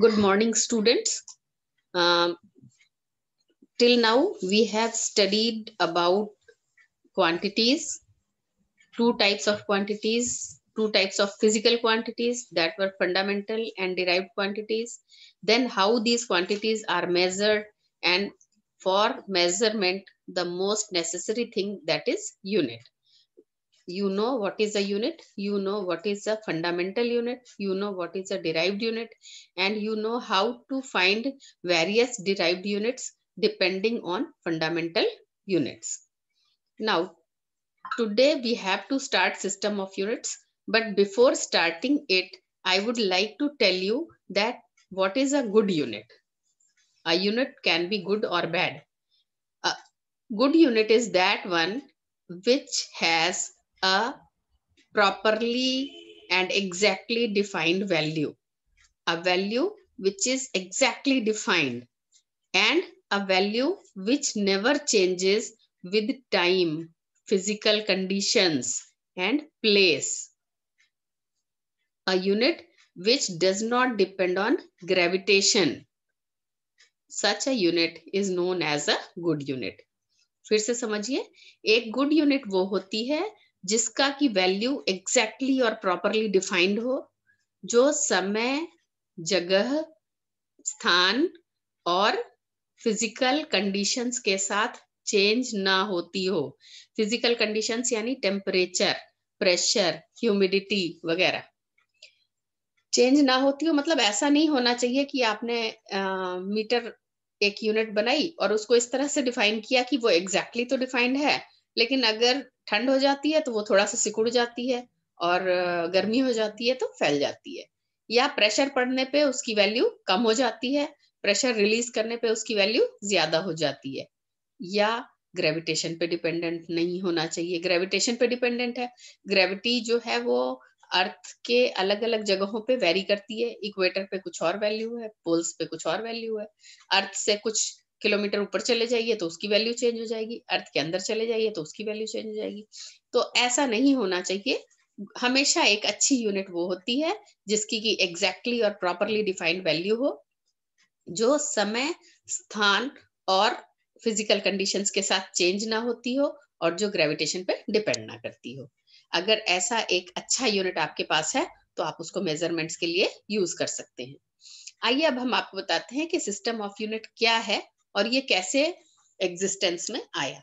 Good morning, students. Um, till now, we have studied about quantities, two types of quantities, two types of physical quantities that were fundamental and derived quantities, then how these quantities are measured and for measurement, the most necessary thing that is unit you know what is a unit, you know what is a fundamental unit, you know what is a derived unit, and you know how to find various derived units depending on fundamental units. Now, today we have to start system of units, but before starting it, I would like to tell you that what is a good unit? A unit can be good or bad. A good unit is that one which has a properly and exactly defined value. A value which is exactly defined and a value which never changes with time, physical conditions and place. A unit which does not depend on gravitation. Such a unit is known as a good unit. फिर से समझिए एक good unit वो होती है जिसका की value exactly और प्रॉपरली डिफाइंड हो जो समय जगह स्थान और फिजिकल कंडीशंस के साथ चेंज ना होती हो फिजिकल कंडीशंस यानी टेम्परेचर प्रेशर ह्यूमिडिटी वगैरह चेंज ना होती हो मतलब ऐसा नहीं होना चाहिए कि आपने आ, मीटर एक यूनिट बनाई और उसको इस तरह से डिफाइन किया कि वो एग्जैक्टली exactly तो डिफाइंड है लेकिन अगर ठंड हो जाती है तो वो थोड़ा सा सिकुड़ जाती है और गर्मी हो जाती है तो फैल जाती है या प्रेशर पड़ने पे उसकी वैल्यू कम हो जाती है प्रेशर रिलीज करने पे उसकी वैल्यू ज्यादा हो जाती है या ग्रेविटेशन पे डिपेंडेंट नहीं होना चाहिए ग्रेविटेशन पे डिपेंडेंट है ग्रेविटी जो है वो अर्थ के अलग अलग जगहों पे वेरी करती है इक्वेटर पे कुछ और वैल्यू है पोल्स पे कुछ और वैल्यू है अर्थ से कुछ किलोमीटर ऊपर चले जाइए तो उसकी वैल्यू चेंज हो जाएगी अर्थ के अंदर चले जाइए तो उसकी वैल्यू चेंज हो जाएगी तो ऐसा नहीं होना चाहिए हमेशा एक अच्छी यूनिट वो होती है जिसकी की एग्जैक्टली exactly और प्रॉपरली डिफाइंड वैल्यू हो जो समय स्थान और फिजिकल कंडीशन के साथ चेंज ना होती हो और जो ग्रेविटेशन पे डिपेंड ना करती हो अगर ऐसा एक अच्छा यूनिट आपके पास है तो आप उसको मेजरमेंट्स के लिए यूज कर सकते हैं आइए अब हम आपको बताते हैं कि सिस्टम ऑफ यूनिट क्या है और ये कैसे एग्जिस्टेंस में आया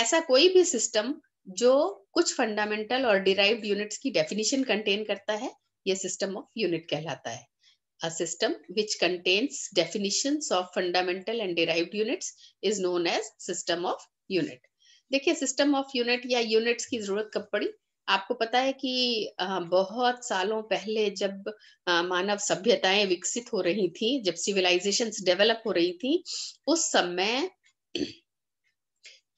ऐसा कोई भी सिस्टम जो कुछ फंडामेंटल और डिराइव यूनिट्स की डेफिनेशन कंटेन करता है ये सिस्टम ऑफ यूनिट कहलाता है a system which contains definition of fundamental and derive units is known as system of unit देखिए सिस्टम ऑफ यूनिट या यूनिट्स की जरूरत कब पड़ी आपको पता है कि बहुत सालों पहले जब मानव सभ्यताएं विकसित हो रही थी जब सिविलाइजेशन डेवलप हो रही थी उस समय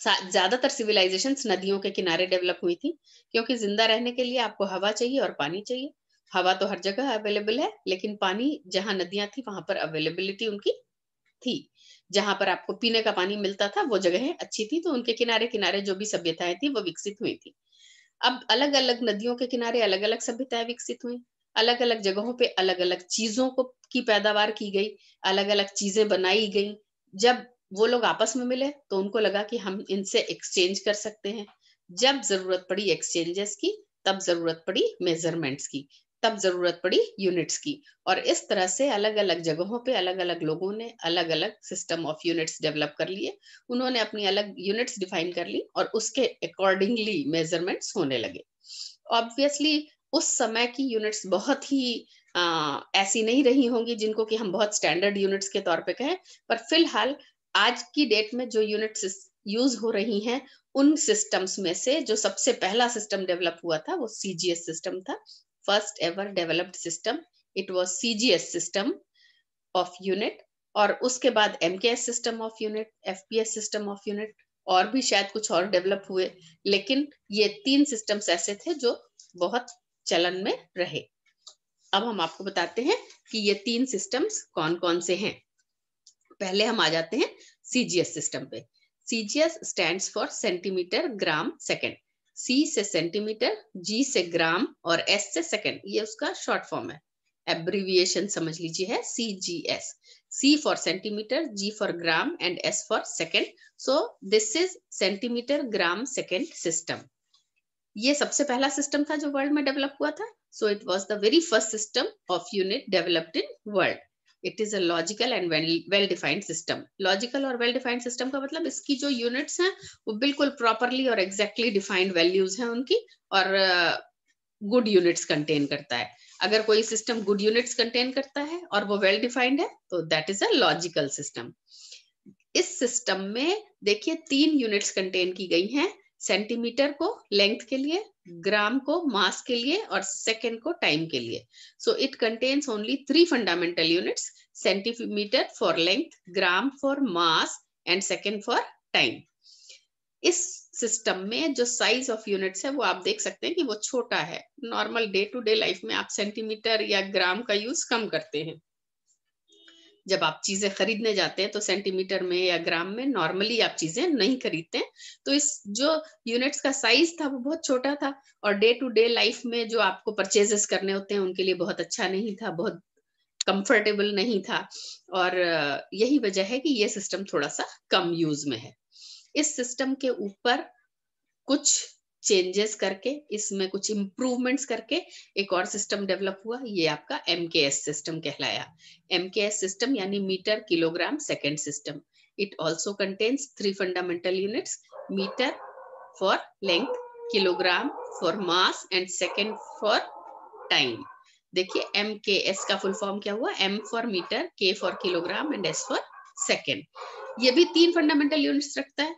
ज्यादातर सिविलाइजेशन नदियों के किनारे डेवलप हुई थी क्योंकि जिंदा रहने के लिए आपको हवा चाहिए और पानी चाहिए हवा तो हर जगह अवेलेबल है लेकिन पानी जहां नदियां थी वहां पर अवेलेबिलिटी उनकी थी जहां पर आपको पीने का पानी मिलता था वो जगह अच्छी थी तो उनके किनारे किनारे जो भी सभ्यताएं थी वो विकसित हुई थी अब अलग अलग नदियों के किनारे अलग अलग सभ्यताएं विकसित हुई अलग अलग जगहों पे अलग अलग चीजों को की पैदावार की गई अलग अलग चीजें बनाई गई जब वो लोग आपस में मिले तो उनको लगा कि हम इनसे एक्सचेंज कर सकते हैं जब जरूरत पड़ी एक्सचेंजेस की तब जरूरत पड़ी मेजरमेंट्स की तब जरूरत पड़ी यूनिट्स की और इस तरह से अलग अलग जगहों पे अलग अलग लोगों ने अलग अलग सिस्टम ऑफ यूनिट्स डेवलप कर लिए उन्होंने अपनी अलग यूनिट्स डिफाइन कर ली और उसके अकॉर्डिंगली मेजरमेंट्स होने लगे ऑब्वियसली उस समय की यूनिट्स बहुत ही आ, ऐसी नहीं रही होंगी जिनको कि हम बहुत स्टैंडर्ड यूनिट्स के तौर पे कहें पर फिलहाल आज की डेट में जो यूनिट्स यूज हो रही हैं उन सिस्टम्स में से जो सबसे पहला सिस्टम डेवलप हुआ था वो सीजीएस सिस्टम था first ever developed system it was CGS system of unit और उसके बाद M K S system of unit F P S system of unit और भी शायद कुछ और डेवलप हुए लेकिन ये तीन सिस्टम्स ऐसे थे जो बहुत चलन में रहे अब हम आपको बताते हैं कि ये तीन सिस्टम्स कौन कौन से हैं पहले हम आ जाते हैं सीजीएस सिस्टम पे CGS stands for centimetre gram second C से सेंटीमीटर जी से ग्राम और एस से सेकेंड ये उसका शॉर्ट फॉर्म है एब्रीविएशन समझ लीजिए है C G S C for centimetre G for gram and S for second so this is centimetre gram second system ये सबसे पहला सिस्टम था जो वर्ल्ड में डेवलप हुआ था so it was the very first system of unit developed in world it is a logical and well defined system logical और well defined system का मतलब इसकी जो यूनिट्स हैं वो बिल्कुल प्रॉपरली और एग्जैक्टली डिफाइंड वैल्यूज हैं उनकी और गुड यूनिट्स कंटेन करता है अगर कोई सिस्टम गुड यूनिट्स कंटेन करता है और वो वेल well डिफाइंड है तो that is a logical system इस सिस्टम में देखिए तीन यूनिट्स कंटेन की गई हैं सेंटीमीटर को लेंथ के लिए ग्राम को मास के लिए और सेकेंड को टाइम के लिए so it contains only three fundamental units centimetre for length gram for mass and second for time इस सिस्टम में जो साइज ऑफ यूनिट्स है वो आप देख सकते हैं कि वो छोटा है normal day to day life में आप सेंटीमीटर या ग्राम का यूज कम करते हैं जब आप चीजें खरीदने जाते हैं तो सेंटीमीटर में या ग्राम में नॉर्मली आप चीजें नहीं खरीदते तो इस जो यूनिट्स का साइज था वो बहुत छोटा था और डे टू डे लाइफ में जो आपको परचेजेस करने होते हैं उनके लिए बहुत अच्छा नहीं था बहुत कंफर्टेबल नहीं था और यही वजह है कि ये सिस्टम थोड़ा सा कम यूज में है इस सिस्टम के ऊपर कुछ चेंजेस करके इसमें कुछ इम्प्रूवमेंट्स करके एक और सिस्टम डेवलप हुआ ये आपका एम के एस सिस्टम कहलाया एम सिस्टम यानी metre kilogram second system it also contains three fundamental unit metre for length kilogram for mass and second for time देखिए एम के एस का full form क्या हुआ M for metre K for kilogram and S for second ये भी तीन fundamental units रखता है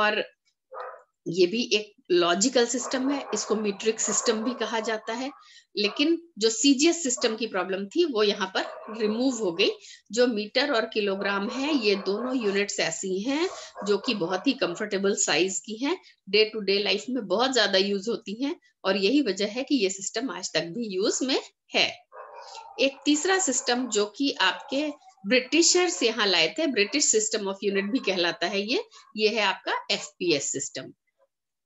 और ये भी एक लॉजिकल सिस्टम है इसको मीट्रिक सिस्टम भी कहा जाता है लेकिन जो सीजीएस सिस्टम की प्रॉब्लम थी वो यहाँ पर रिमूव हो गई जो मीटर और किलोग्राम है ये दोनों यूनिट्स ऐसी हैं जो कि बहुत ही कंफर्टेबल साइज की हैं डे टू डे लाइफ में बहुत ज्यादा यूज होती हैं और यही वजह है कि ये सिस्टम आज तक भी यूज में है एक तीसरा सिस्टम जो कि आपके ब्रिटिशर्स यहाँ लाए थे ब्रिटिश सिस्टम ऑफ यूनिट भी कहलाता है ये ये है आपका F system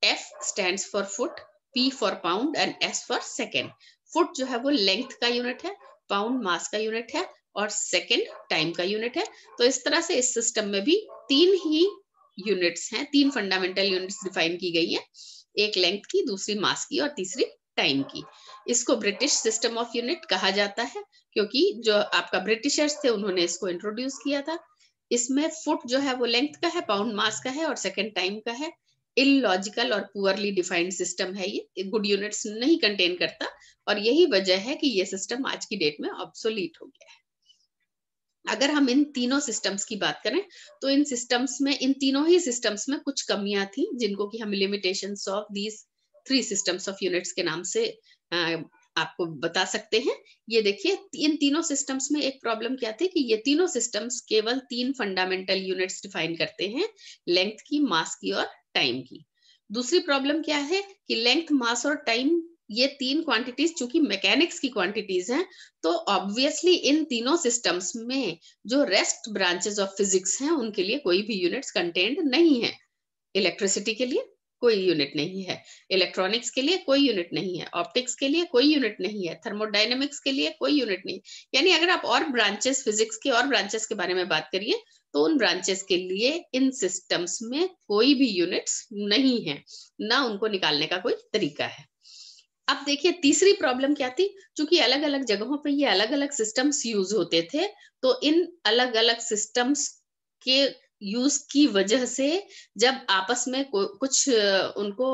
F stands for foot, P for pound and S for second. Foot जो है वो लेंथ का यूनिट है पाउंड मास का यूनिट है और सेकेंड टाइम का यूनिट है तो इस तरह से इस सिस्टम में भी तीन ही यूनिट्स हैं तीन फंडामेंटल यूनिट्स डिफाइन की गई है एक लेंथ की दूसरी मास की और तीसरी टाइम की इसको ब्रिटिश सिस्टम ऑफ यूनिट कहा जाता है क्योंकि जो आपका ब्रिटिशर्स थे उन्होंने इसको इंट्रोड्यूस किया था इसमें फुट जो है वो लेंथ का है पाउंड मास का है और सेकेंड टाइम का है इलॉजिकल और पुअरली डिफाइंड सिस्टम है ये गुड यूनिट्स नहीं कंटेन करता और यही वजह है कि ये सिस्टम आज की डेट में ऑब्सोलीट हो गया है अगर हम इन तीनों सिस्टम्स की बात करें तो इन सिस्टम्स में इन तीनों ही सिस्टम्स में कुछ कमियां थी जिनको कि हम limitation of these three systems of units के नाम से आपको बता सकते हैं ये देखिए इन तीनों सिस्टम्स में एक प्रॉब्लम क्या थी कि ये तीनों सिस्टम्स केवल तीन फंडामेंटल यूनिट्स डिफाइन करते हैं लेंथ की मास की और टाइम की दूसरी प्रॉब्लम क्या है कि लेंथ मास और टाइम ये तीन क्वांटिटीज चूंकि मैकेनिक्स की क्वांटिटीज हैं तो ऑब्वियसली इन तीनों सिस्टम्स में जो रेस्ट ब्रांचेस ऑफ फिजिक्स हैं उनके लिए कोई भी यूनिट्स कंटेंट नहीं है इलेक्ट्रिसिटी के लिए कोई यूनिट नहीं है इलेक्ट्रॉनिक्स के लिए कोई यूनिट नहीं है ऑप्टिक्स के लिए कोई यूनिट नहीं है थर्मोडाइनमिक्स के लिए कोई यूनिट नहीं यानी अगर आप और ब्रांचेस फिजिक्स के और ब्रांचेस के बारे में बात करिए तो उन ब्रांचेस के लिए इन सिस्टम्स में कोई भी यूनिट्स नहीं है ना उनको निकालने का कोई तरीका है अब देखिए तीसरी प्रॉब्लम क्या थी क्योंकि अलग अलग जगहों पर ये अलग अलग सिस्टम्स यूज होते थे तो इन अलग अलग सिस्टम्स के यूज की वजह से जब आपस में कुछ उनको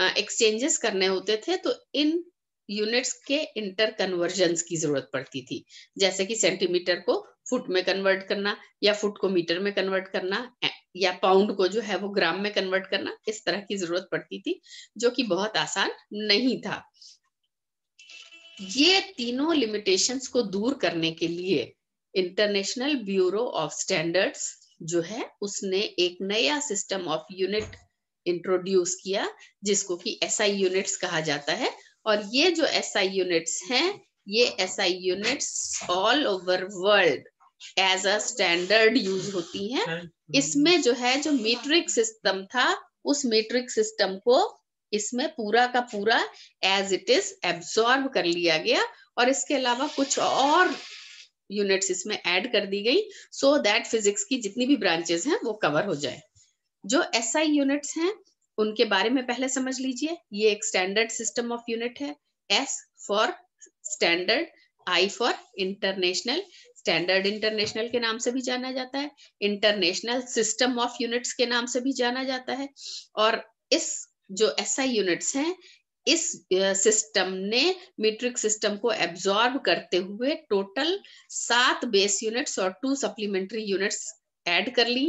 एक्सचेंजेस करने होते थे तो इन यूनिट्स के इंटर कन्वर्जन की जरूरत पड़ती थी जैसे कि सेंटीमीटर को फुट में कन्वर्ट करना या फुट को मीटर में कन्वर्ट करना या पाउंड को जो है वो ग्राम में कन्वर्ट करना इस तरह की जरूरत पड़ती थी जो कि बहुत आसान नहीं था ये तीनों लिमिटेशंस को दूर करने के लिए इंटरनेशनल ब्यूरो ऑफ स्टैंडर्ड्स जो है उसने एक नया सिस्टम ऑफ यूनिट इंट्रोड्यूस किया जिसको कि एसआई यूनिट्स कहा जाता है और ये जो एसआई यूनिट्स हैं ये SI units all over world as a standard use होती हैं इसमें जो है जो मीट्रिक सिस्टम था उस मीट्रिक सिस्टम को इसमें पूरा का पूरा एज इट इज एब्सॉर्ब कर लिया गया और इसके अलावा कुछ और यूनिट्स इसमें ऐड कर दी गई सो दैट फिजिक्स की जितनी भी ब्रांचेस हैं वो कवर हो जाए जो एस आई यूनिट्स हैं उनके बारे में पहले समझ लीजिए ये एक स्टैंडर्ड सिस्टम ऑफ यूनिट है S for standard I for international standard international के नाम से भी जाना जाता है इंटरनेशनल सिस्टम ऑफ यूनिट्स के नाम से भी जाना जाता है और इस जो एस आई यूनिट्स हैं इस सिस्टम ने मीट्रिक सिस्टम को एब्जॉर्ब करते हुए टोटल सात बेस यूनिट्स और टू सप्लीमेंट्री यूनिट्स ऐड कर ली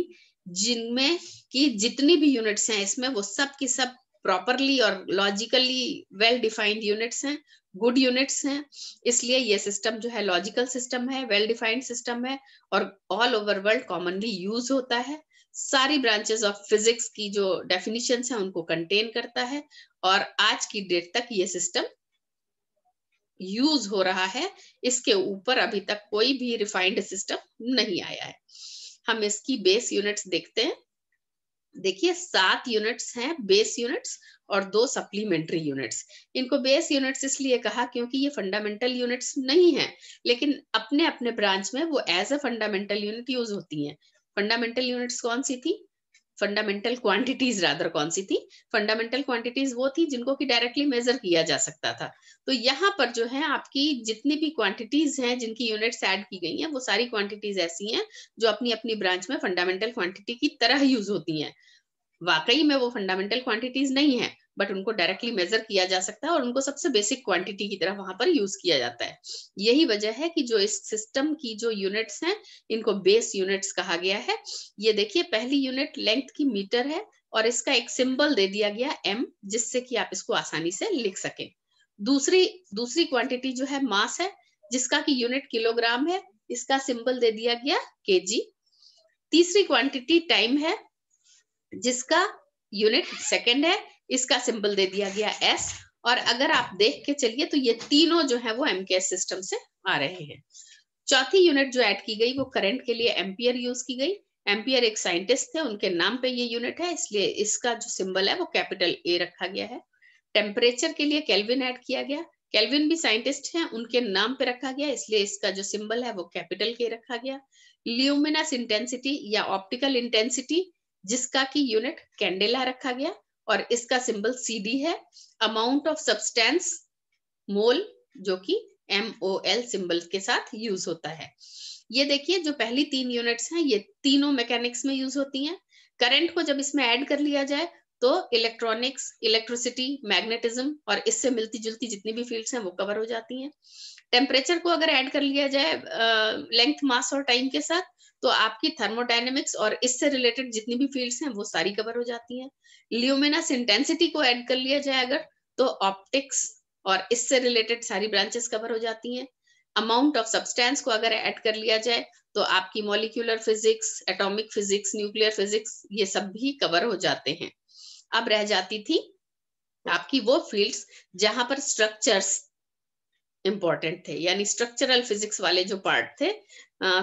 जिनमें कि जितनी भी यूनिट्स हैं इसमें वो सब की सब प्रॉपरली और लॉजिकली वेल डिफाइंड यूनिट्स हैं गुड यूनिट्स हैं इसलिए ये सिस्टम जो है लॉजिकल सिस्टम है वेल डिफाइंड सिस्टम है और all over world commonly use होता है सारी ब्रांचेस ऑफ फिजिक्स की जो डेफिनेशन है उनको कंटेन करता है और आज की डेट तक ये सिस्टम यूज हो रहा है इसके ऊपर अभी तक कोई भी रिफाइंड सिस्टम नहीं आया है हम इसकी बेस यूनिट्स देखते हैं देखिए सात यूनिट्स हैं बेस यूनिट्स और दो सप्लीमेंट्री यूनिट्स इनको बेस यूनिट्स इसलिए कहा क्योंकि ये फंडामेंटल यूनिट्स नहीं है लेकिन अपने अपने ब्रांच में वो as a fundamental unit use होती हैं फंडामेंटल यूनिट्स कौन सी थी फंडामेंटल क्वांटिटीज रादर कौन सी थी फंडामेंटल क्वांटिटीज वो थी जिनको कि डायरेक्टली मेजर किया जा सकता था तो यहाँ पर जो है आपकी जितनी भी क्वांटिटीज हैं जिनकी यूनिट्स ऐड की गई हैं वो सारी क्वांटिटीज ऐसी हैं जो अपनी अपनी ब्रांच में फंडामेंटल क्वांटिटी की तरह यूज होती हैं वाकई में वो फंडामेंटल क्वांटिटीज नहीं है बट उनको डायरेक्टली मेजर किया जा सकता है और उनको सबसे बेसिक क्वांटिटी की तरह वहां पर यूज किया जाता है यही वजह है कि जो इस सिस्टम की जो यूनिट्स हैं इनको बेस यूनिट्स कहा गया है ये देखिए पहली यूनिट लेंथ की मीटर है और इसका एक सिंबल दे दिया गया एम जिससे कि आप इसको आसानी से लिख सके दूसरी दूसरी क्वांटिटी जो है मास है जिसका की यूनिट किलोग्राम है इसका सिंबल दे दिया गया के तीसरी क्वांटिटी टाइम है जिसका यूनिट सेकेंड है इसका सिंबल दे दिया गया एस और अगर आप देख के चलिए तो ये तीनों जो है वो एमकेएस सिस्टम से आ रहे हैं चौथी यूनिट जो ऐड की गई वो करंट के लिए एम्पियर यूज की गई एम्पियर एक साइंटिस्ट थे उनके नाम पे ये यूनिट है इसलिए इसका जो सिंबल है वो कैपिटल ए रखा गया है टेम्परेचर के लिए कैलविन ऐड किया गया कैलविन भी साइंटिस्ट हैं उनके नाम पे रखा गया इसलिए इसका जो सिंबल है वो कैपिटल के रखा गया ल्यूमिनस इंटेंसिटी या ऑप्टिकल इंटेंसिटी जिसका की यूनिट कैंडेला रखा गया और इसका सिंबल सी है अमाउंट ऑफ सब्सटेंस मोल जो कि एम ओ एल सिंबल के साथ यूज होता है ये देखिए जो पहली तीन यूनिट्स हैं ये तीनों मैकेनिक्स में यूज होती हैं करंट को जब इसमें ऐड कर लिया जाए तो इलेक्ट्रॉनिक्स इलेक्ट्रिसिटी मैग्नेटिज्म और इससे मिलती जुलती जितनी भी फील्ड्स हैं वो कवर हो जाती हैं टेम्परेचर को अगर ऐड कर लिया जाए लेंथ मास और टाइम के साथ तो आपकी थर्मोडाइनमिक्स और इससे रिलेटेड जितनी भी फील्ड्स हैं वो सारी कवर हो जाती हैं ल्यूमिनस इंटेंसिटी को ऐड कर लिया जाए अगर तो ऑप्टिक्स और इससे रिलेटेड सारी ब्रांचेस कवर हो जाती हैं अमाउंट ऑफ सब्सटेंस को अगर ऐड कर लिया जाए तो आपकी molecular physics atomic physics nuclear physics ये सब भी कवर हो जाते हैं अब रह जाती थी आपकी वो फील्ड्स जहां पर स्ट्रक्चर्स इम्पॉर्टेंट थे यानी स्ट्रक्चरल फिजिक्स वाले जो पार्ट थे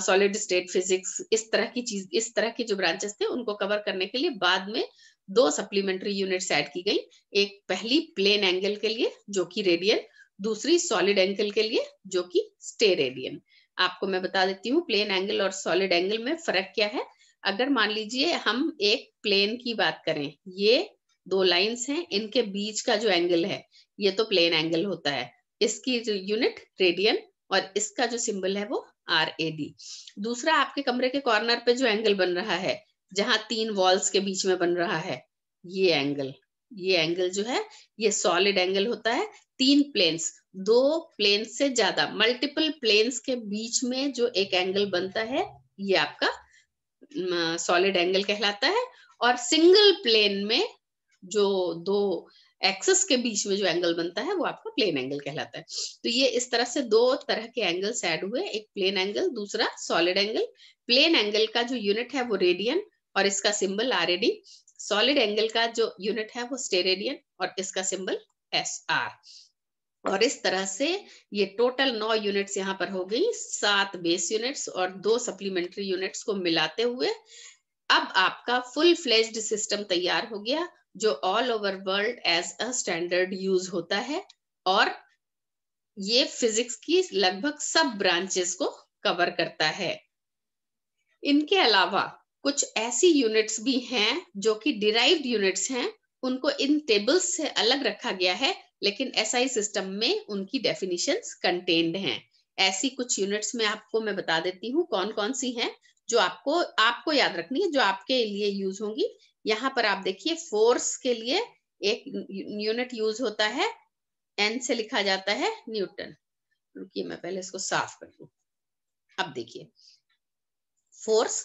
सॉलिड स्टेट फिजिक्स इस तरह की चीज इस तरह के जो ब्रांचेस थे उनको कवर करने के लिए बाद में दो सप्लीमेंट्री यूनिट्स ऐड की गई एक पहली प्लेन एंगल के लिए जो कि रेडियन दूसरी सॉलिड एंगल के लिए जो कि स्टे रेडियन आपको मैं बता देती हूँ प्लेन एंगल और सॉलिड एंगल में फर्क क्या है अगर मान लीजिए हम एक प्लेन की बात करें ये दो लाइंस हैं इनके बीच का जो एंगल है ये तो प्लेन एंगल होता है इसकी जो यूनिट रेडियन और इसका जो सिंबल है वो आर ए डी दूसरा आपके कमरे के कॉर्नर पे जो एंगल बन रहा है जहां तीन वॉल्स के बीच में बन रहा है ये एंगल ये एंगल जो है ये सॉलिड एंगल होता है तीन प्लेन्स दो प्लेन से ज्यादा मल्टीपल प्लेन्स के बीच में जो एक एंगल बनता है ये आपका सॉलिड एंगल कहलाता है और सिंगल प्लेन में जो दो एक्सेस के बीच में जो एंगल बनता है वो आपका प्लेन एंगल कहलाता है तो ये इस तरह से दो तरह के एंगल्स ऐड हुए एक प्लेन एंगल दूसरा सॉलिड एंगल प्लेन एंगल का जो यूनिट है वो रेडियन और इसका सिंबल आर सॉलिड एंगल का जो यूनिट है वो स्टेरेडियन और इसका सिंबल एस आर और इस तरह से ये टोटल नौ यूनिट्स यहाँ पर हो गई सात बेस यूनिट्स और दो सप्लीमेंट्री यूनिट्स को मिलाते हुए अब आपका फुल फ्लेज्ड सिस्टम तैयार हो गया जो all over world as a standard use होता है और ये फिजिक्स की लगभग सब ब्रांचेस को कवर करता है इनके अलावा कुछ ऐसी यूनिट्स भी हैं जो कि डिराइव्ड यूनिट्स हैं उनको इन टेबल्स से अलग रखा गया है लेकिन एसआई सिस्टम में उनकी डेफिनेशन कंटेन्ड हैं ऐसी कुछ यूनिट्स में आपको मैं बता देती हूँ कौन कौन सी हैं जो आपको आपको याद रखनी है जो आपके लिए यूज होंगी यहाँ पर आप देखिए फोर्स के लिए एक यूनिट यूज होता है एन से लिखा जाता है न्यूटन रुकिए मैं पहले इसको साफ कर लू अब देखिए फोर्स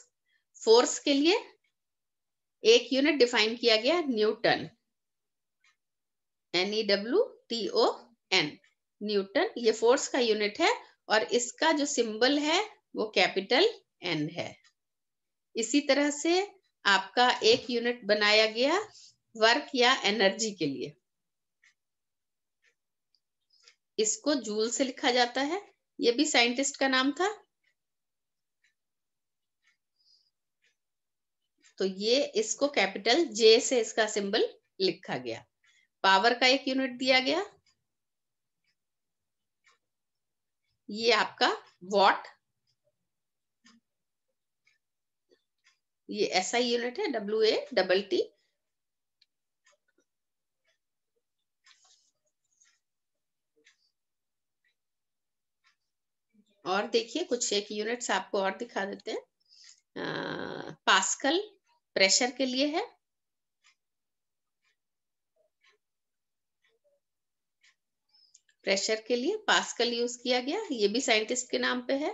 फोर्स के लिए एक यूनिट डिफाइन किया गया newton N E W T O N newton ये फोर्स का यूनिट है और इसका जो सिंबल है वो कैपिटल एन है इसी तरह से आपका एक यूनिट बनाया गया वर्क या एनर्जी के लिए इसको जूल से लिखा जाता है ये भी साइंटिस्ट का नाम था तो ये इसको कैपिटल जे से इसका सिंबल लिखा गया पावर का एक यूनिट दिया गया ये आपका वॉट ये ऐसा यूनिट है डब्ल्यू ए डबल टी और देखिए कुछ एक यूनिट्स आपको और दिखा देते हैं आ, पास्कल प्रेशर के लिए है प्रेशर के लिए पास्कल यूज किया गया ये भी साइंटिस्ट के नाम पे है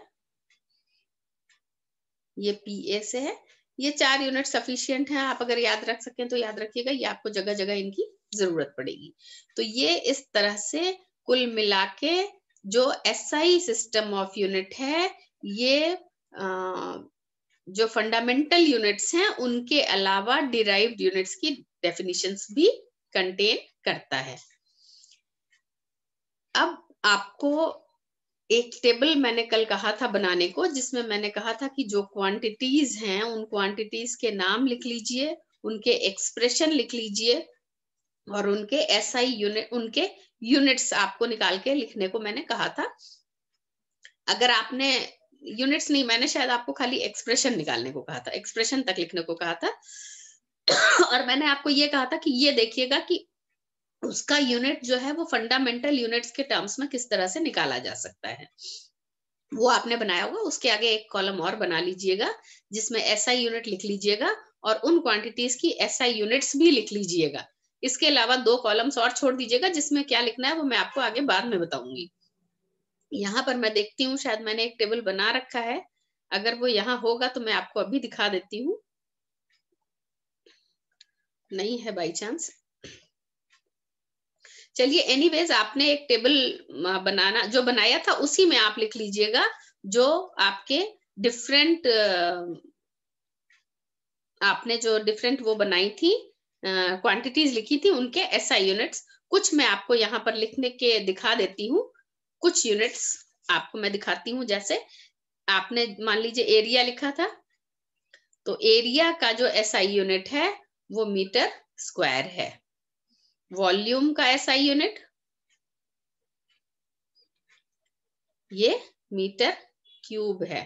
ये पी ए से है ये चार यूनिट सफिशियंट है आप अगर याद रख सकें तो याद रखिएगा ये आपको जगह जगह इनकी जरूरत पड़ेगी तो ये इस तरह से कुल मिला के जो S I system of unit है ये आ, जो फंडामेंटल यूनिट्स हैं उनके अलावा डिराइव्ड यूनिट्स की डेफिनेशन भी कंटेन करता है अब आपको एक टेबल मैंने कल कहा था बनाने को जिसमें मैंने कहा था कि जो क्वांटिटीज हैं उन क्वांटिटीज के नाम लिख लीजिए उनके एक्सप्रेशन लिख लीजिए और उनके एसआई यूनिट उनके यूनिट्स आपको निकाल के लिखने को मैंने कहा था अगर आपने यूनिट्स नहीं मैंने शायद आपको खाली एक्सप्रेशन निकालने को कहा था एक्सप्रेशन तक लिखने को कहा था और मैंने आपको ये कहा था कि ये देखिएगा कि उसका यूनिट जो है वो फंडामेंटल यूनिट्स के टर्म्स में किस तरह से निकाला जा सकता है वो आपने बनाया होगा उसके आगे एक कॉलम और बना लीजिएगा जिसमें ऐसा यूनिट लिख लीजिएगा और उन क्वांटिटीज की ऐसा यूनिट्स भी लिख लीजिएगा इसके अलावा दो कॉलम्स और छोड़ दीजिएगा जिसमें क्या लिखना है वो मैं आपको आगे बाद में बताऊंगी यहाँ पर मैं देखती हूँ शायद मैंने एक टेबल बना रखा है अगर वो यहाँ होगा तो मैं आपको अभी दिखा देती हूँ नहीं है बाई चांस चलिए एनीवेज आपने एक टेबल बनाना जो बनाया था उसी में आप लिख लीजिएगा जो आपके डिफरेंट आपने जो डिफरेंट वो बनाई थी क्वांटिटीज लिखी थी उनके एसआई यूनिट्स कुछ मैं आपको यहाँ पर लिखने के दिखा देती हूँ कुछ यूनिट्स आपको मैं दिखाती हूँ जैसे आपने मान लीजिए एरिया लिखा था तो एरिया का जो एसआई यूनिट है वो मीटर स्क्वायर है वॉल्यूम का ऐसा यूनिट ये मीटर क्यूब है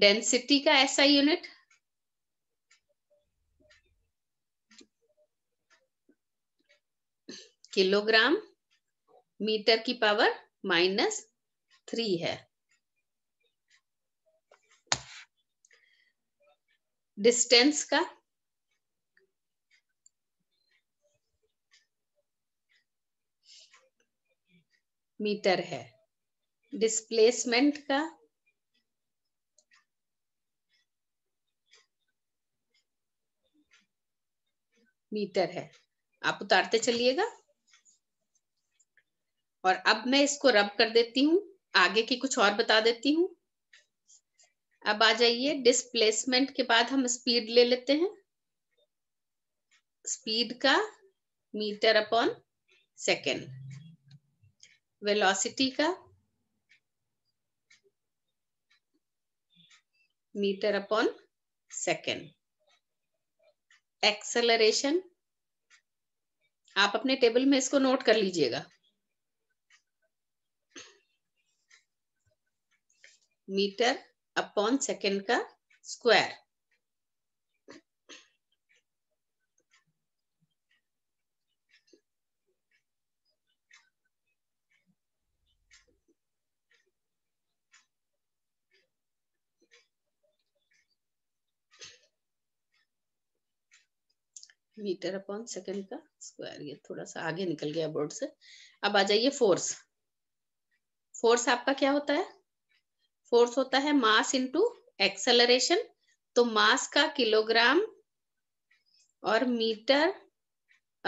डेंसिटी का ऐसा यूनिट किलोग्राम मीटर की पावर माइनस थ्री है डिस्टेंस का मीटर है डिस्प्लेसमेंट का मीटर है आप उतारते चलिएगा और अब मैं इसको रब कर देती हूं आगे की कुछ और बता देती हूं अब आ जाइए डिस्प्लेसमेंट के बाद हम स्पीड ले लेते हैं स्पीड का मीटर अपॉन सेकेंड वेलोसिटी का मीटर अपॉन सेकेंड एक्सेलरेशन आप अपने टेबल में इसको नोट कर लीजिएगा मीटर अपॉन सेकेंड का स्क्वायर मीटर अपॉन सेकेंड का स्क्वायर ये थोड़ा सा आगे निकल गया बोर्ड से अब आ जाइए फोर्स फोर्स आपका क्या होता है फोर्स होता है मास इनटू एक्सेलरेशन तो मास का किलोग्राम और मीटर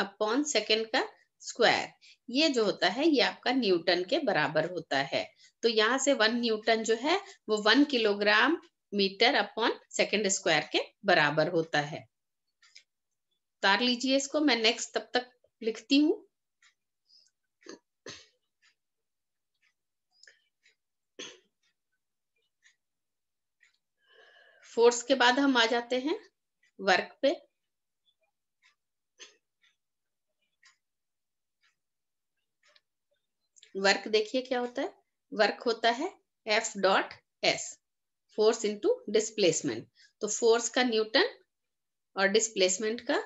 अपॉन सेकेंड का स्क्वायर ये जो होता है ये आपका न्यूटन के बराबर होता है तो यहां से वन न्यूटन जो है वो one kilogram metre upon second square के बराबर होता है उतार लीजिए इसको मैं नेक्स्ट तब तक लिखती हूं फोर्स के बाद हम आ जाते हैं वर्क पे वर्क देखिए क्या होता है वर्क होता है F dot S force into displacement तो फोर्स का न्यूटन और डिस्प्लेसमेंट का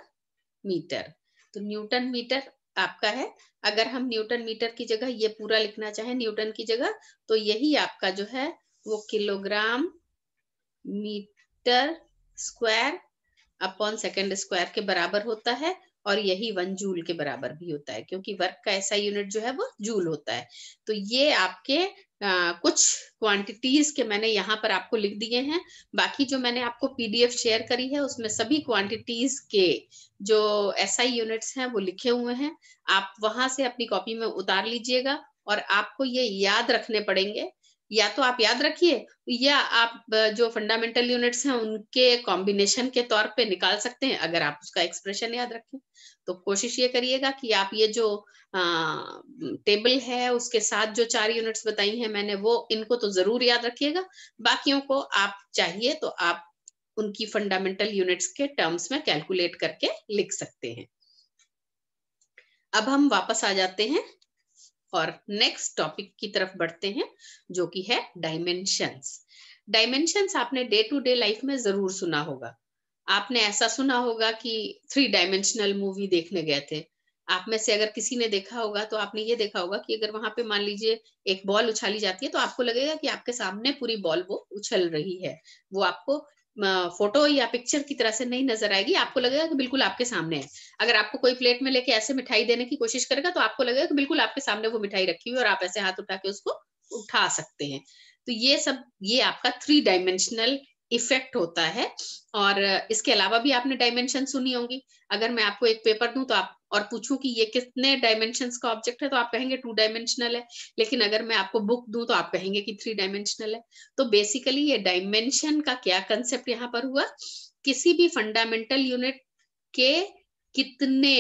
मीटर तो न्यूटन मीटर आपका है अगर हम न्यूटन मीटर की जगह ये पूरा लिखना चाहें न्यूटन की जगह तो यही आपका जो है वो kilogram metre square upon second square के बराबर होता है और यही वन जूल के बराबर भी होता है क्योंकि वर्क का ऐसा यूनिट जो है वो जूल होता है तो ये आपके आ, कुछ क्वांटिटीज के मैंने यहाँ पर आपको लिख दिए हैं बाकी जो मैंने आपको पीडीएफ शेयर करी है उसमें सभी क्वांटिटीज के जो ऐसा आई यूनिट्स हैं वो लिखे हुए हैं आप वहां से अपनी कॉपी में उतार लीजिएगा और आपको ये याद रखने पड़ेंगे या तो आप याद रखिए या आप जो फंडामेंटल यूनिट्स हैं उनके कॉम्बिनेशन के तौर पे निकाल सकते हैं अगर आप उसका एक्सप्रेशन याद रखें तो कोशिश ये करिएगा कि आप ये जो आ, टेबल है उसके साथ जो चार यूनिट्स बताई हैं मैंने वो इनको तो जरूर याद रखिएगा बाकियों को आप चाहिए तो आप उनकी फंडामेंटल यूनिट्स के टर्म्स में कैलकुलेट करके लिख सकते हैं अब हम वापस आ जाते हैं और नेक्स्ट टॉपिक की तरफ बढ़ते हैं जो कि है डायमेंशंस डायमेंशंस आपने डे टू डे लाइफ में जरूर सुना होगा आपने ऐसा सुना होगा कि थ्री डायमेंशनल मूवी देखने गए थे आप में से अगर किसी ने देखा होगा तो आपने ये देखा होगा कि अगर वहां पे मान लीजिए एक बॉल उछाली जाती है तो आपको लगेगा कि आपके सामने पूरी बॉल वो उछल रही है वो आपको फोटो या पिक्चर की तरह से नहीं नजर आएगी आपको लगेगा कि बिल्कुल आपके सामने है अगर आपको कोई प्लेट में लेके ऐसे मिठाई देने की कोशिश करेगा तो आपको लगेगा कि बिल्कुल आपके सामने वो मिठाई रखी हुई और आप ऐसे हाथ उठा के उसको उठा सकते हैं तो ये सब ये आपका थ्री डायमेंशनल इफेक्ट होता है और इसके अलावा भी आपने डायमेंशन सुनी होंगी अगर मैं आपको एक पेपर दूं तो आप और पूछूं कि ये कितने डायमेंशन का ऑब्जेक्ट है तो आप कहेंगे टू डायमेंशनल है लेकिन अगर मैं आपको बुक दूं तो आप कहेंगे कि थ्री डायमेंशनल है तो बेसिकली ये डायमेंशन का क्या कंसेप्ट यहाँ पर हुआ किसी भी फंडामेंटल यूनिट के कितने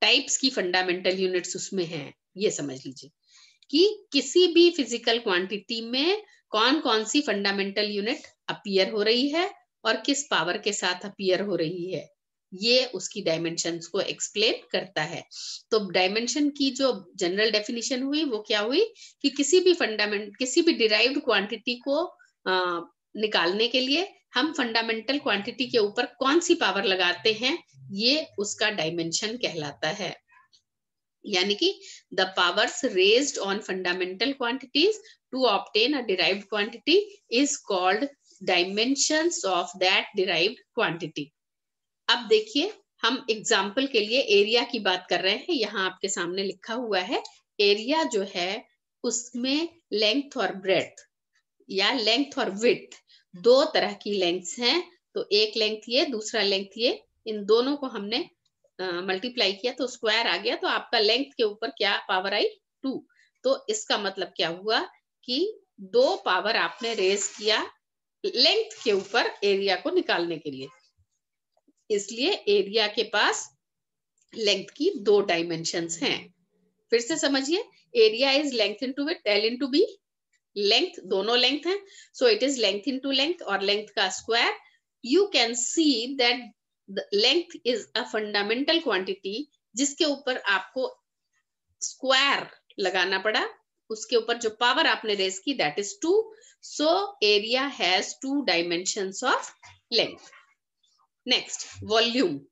टाइप्स की फंडामेंटल यूनिट्स उसमें है ये समझ लीजिए कि किसी भी फिजिकल क्वांटिटी में कौन कौन सी फंडामेंटल यूनिट अपियर हो रही है और किस पावर के साथ अपियर हो रही है ये उसकी डायमेंशन को एक्सप्लेन करता है तो डायमेंशन की जो जनरल डेफिनेशन हुई वो क्या हुई कि किसी भी फंडामेंट किसी भी डिराइव्ड क्वांटिटी को आ, निकालने के लिए हम फंडामेंटल क्वांटिटी के ऊपर कौन सी पावर लगाते हैं ये उसका डायमेंशन कहलाता है यानी कि the powers raised on fundamental quantities to obtain a derive quantity is called dimensions of that derived quantity. अब देखिए हम एग्जाम्पल के लिए एरिया की बात कर रहे हैं यहाँ आपके सामने लिखा हुआ है एरिया जो है उसमें लेंथ और ब्रेथ या लेंथ और विथ दो तरह की लेंथ हैं तो एक लेंथ ये दूसरा लेंथ ये इन दोनों को हमने मल्टीप्लाई किया तो स्क्वायर आ गया तो आपका लेंथ के ऊपर क्या पावर आई टू तो इसका मतलब क्या हुआ कि दो पावर आपने रेज किया लेंथ के ऊपर एरिया को निकालने के लिए इसलिए एरिया के पास लेंथ की दो डायमेंशन हैं फिर से समझिए area is length into width L into B length दोनों लेंथ है so it is length into length और लेंथ का square you can see that length is a fundamental quantity जिसके ऊपर आपको स्क्वायर लगाना पड़ा उसके ऊपर जो पावर आपने रेस की that is two So area has two dimensions of length. Next, volume.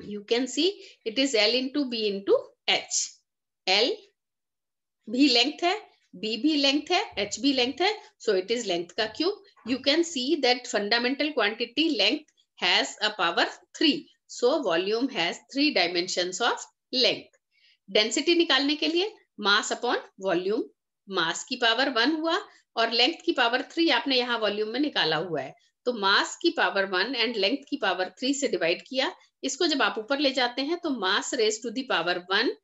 You can see it is L into B into H. L b length hai B b length hai H b length hai So it is length ka cube. You can see that fundamental quantity length has a power 3. So volume has three dimensions of length. Density nikalne ke liye mass upon volume. Mass ki power 1 hua और length की power three आपने यहाँ volume में निकाला हुआ है तो mass की पावर वन एंड लेंथ की पावर थ्री से डिवाइड किया इसको जब आप ऊपर ले जाते हैं तो mass raise to the power one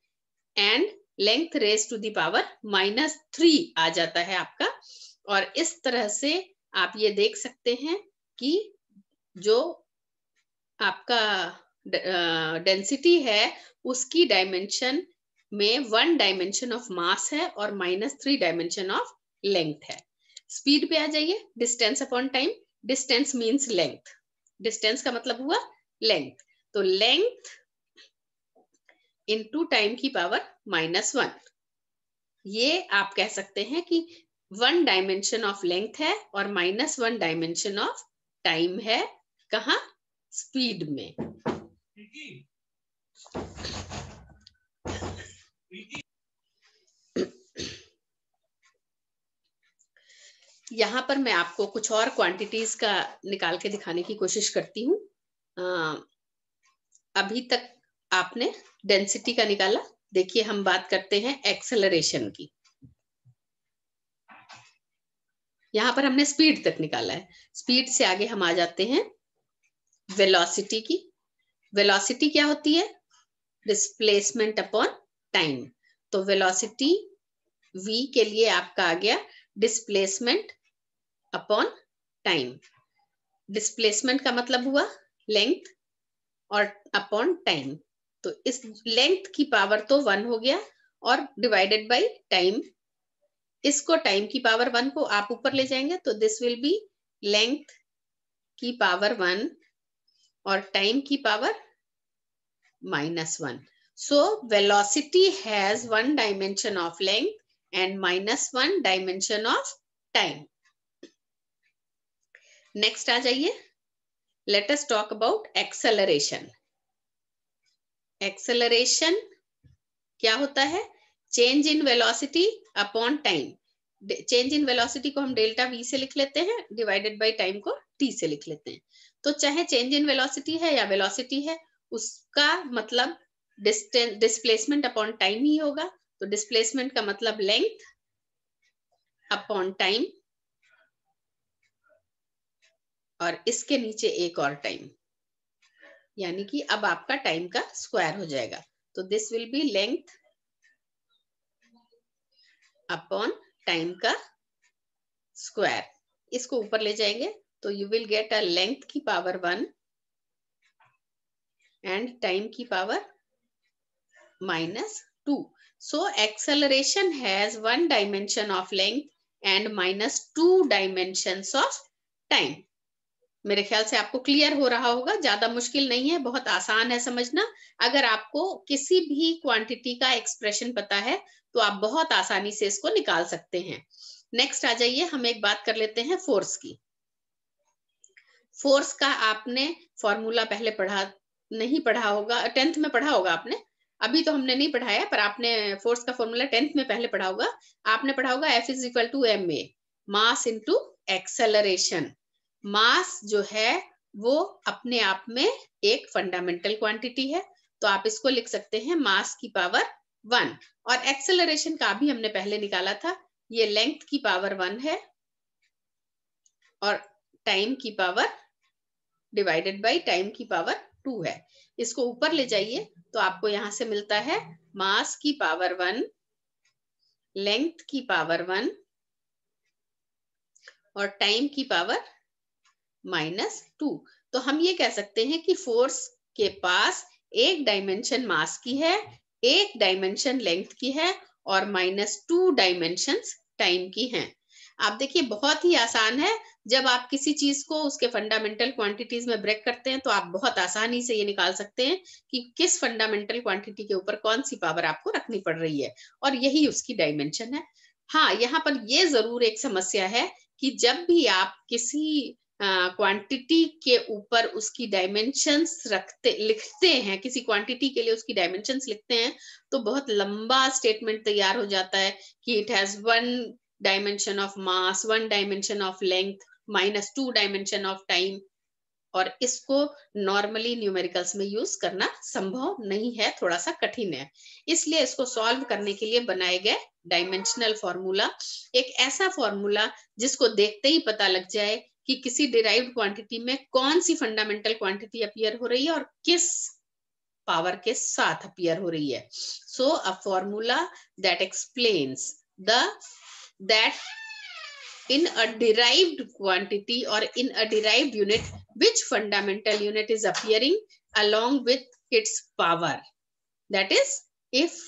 and length raise to the power minus three आ जाता है आपका और इस तरह से आप ये देख सकते हैं कि जो आपका डेंसिटी है उसकी डायमेंशन में वन डायमेंशन ऑफ मास है और minus three dimension of length है स्पीड पे आ जाइए distance upon time distance means length distance का मतलब हुआ लेंथ तो लेंथ इंटू टाइम की पावर माइनस वन ये आप कह सकते हैं कि वन डायमेंशन ऑफ लेंथ है और minus one dimension of time है कहा स्पीड में यहाँ पर मैं आपको कुछ और क्वांटिटीज का निकाल के दिखाने की कोशिश करती हूँ अभी तक आपने डेंसिटी का निकाला देखिए हम बात करते हैं एक्सेलरेशन की यहाँ पर हमने स्पीड तक निकाला है स्पीड से आगे हम आ जाते हैं वेलोसिटी की वेलोसिटी क्या होती है डिस्प्लेसमेंट अपॉन टाइम तो वेलोसिटी वी के लिए आपका आ गया डिस्प्लेसमेंट अपॉन टाइम डिस्प्लेसमेंट का मतलब हुआ लेंथ और अपॉन टाइम तो इस लेंथ की पावर तो वन हो गया और डिवाइडेड बाय टाइम इसको टाइम की पावर वन को आप ऊपर ले जाएंगे तो दिस विल बी लेंथ की पावर वन और टाइम की power minus one so velocity has one dimension of length and minus one dimension of time next आ जाइए let us talk about acceleration acceleration क्या होता है change in velocity upon time change in velocity को हम delta V से लिख लेते हैं डिवाइडेड बाय टाइम को टी से लिख लेते हैं तो चाहे चेंज इन वेलोसिटी है या वेलोसिटी है उसका मतलब डिस्प्लेसमेंट अपॉन टाइम ही होगा तो डिस्प्लेसमेंट का मतलब लेंथ अपॉन टाइम और इसके नीचे एक और टाइम यानी कि अब आपका टाइम का स्क्वायर हो जाएगा तो this will be length upon time का स्क्वायर इसको ऊपर ले जाएंगे तो you will get a length की पावर वन एंड टाइम की power minus two so acceleration has one dimension of length and minus two dimension of time मेरे ख्याल से आपको क्लियर हो रहा होगा ज्यादा मुश्किल नहीं है बहुत आसान है समझना अगर आपको किसी भी क्वांटिटी का एक्सप्रेशन पता है तो आप बहुत आसानी से इसको निकाल सकते हैं नेक्स्ट आ जाइए हम एक बात कर लेते हैं फोर्स की फोर्स का आपने फॉर्मूला पहले पढ़ा नहीं पढ़ा होगा टेंथ में पढ़ा होगा आपने अभी तो हमने नहीं पढ़ाया पर आपने फोर्स का फॉर्मूला टेंथ में पहले पढ़ा होगा आपने पढ़ा होगा F is equal to M A mass into acceleration mass जो है वो अपने आप में एक फंडामेंटल क्वांटिटी है तो आप इसको लिख सकते हैं मास की पावर वन और एक्सेलरेशन का भी हमने पहले निकाला था ये लेंथ की पावर वन है और टाइम की पावर डिवाइडेड बाय टाइम की पावर टू है इसको ऊपर ले जाइए तो आपको यहां से मिलता है मास की पावर वन लेंथ की पावर वन और टाइम की पावर माइनस टू तो हम ये कह सकते हैं कि फोर्स के पास एक डायमेंशन मास की है एक डायमेंशन लेंथ की है और माइनस टू डायमेंशन टाइम की है आप देखिए बहुत ही आसान है जब आप किसी चीज को उसके फंडामेंटल क्वांटिटीज में ब्रेक करते हैं तो आप बहुत आसानी से ये निकाल सकते हैं कि किस फंडामेंटल क्वांटिटी के ऊपर कौन सी पावर आपको रखनी पड़ रही है और यही उसकी डायमेंशन है हाँ यहाँ पर ये जरूर एक समस्या है कि जब भी आप किसी क्वांटिटी के ऊपर उसकी डायमेंशंस रखते लिखते हैं किसी क्वांटिटी के लिए उसकी डायमेंशंस लिखते हैं तो बहुत लंबा स्टेटमेंट तैयार हो जाता है कि it has one dimension of mass one dimension of length minus two dimension of time और इसको नॉर्मली न्यूमेरिकल्स में यूज करना संभव नहीं है थोड़ा सा कठिन है इसलिए इसको सॉल्व करने के लिए बनाए गए डायमेंशनल फॉर्मूला एक ऐसा फॉर्मूला जिसको देखते ही पता लग जाए कि किसी डिराइव क्वांटिटी में कौन सी फंडामेंटल क्वांटिटी अपियर हो रही है और किस पावर के साथ अपियर हो रही है so a formula that explain that in a derive quantity और in a derive unit which fundamental unit is appearing along with its power that is if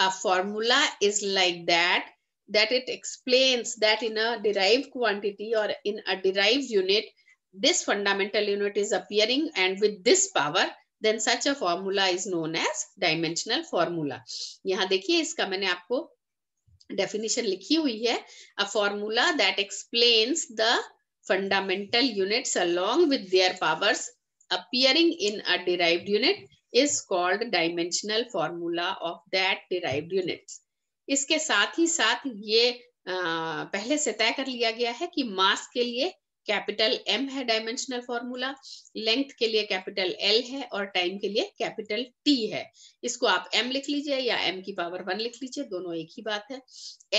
a formula is like that that it explains that in a derived quantity or in a derived unit, this fundamental unit is appearing and with this power, then such a formula is known as dimensional formula. यहाँ देखिए इसका मैंने आपको definition लिखी हुई है formula that explains the fundamental units along with their powers appearing in a derived unit is called dimensional formula of that derived units इसके साथ ही साथ ये पहले से तय कर लिया गया है कि मास के लिए कैपिटल एम है डायमेंशनल फॉर्मूला लेंथ के लिए कैपिटल एल है और टाइम के लिए कैपिटल टी है इसको आप एम लिख लीजिए या एम की पावर वन लिख लीजिए दोनों एक ही बात है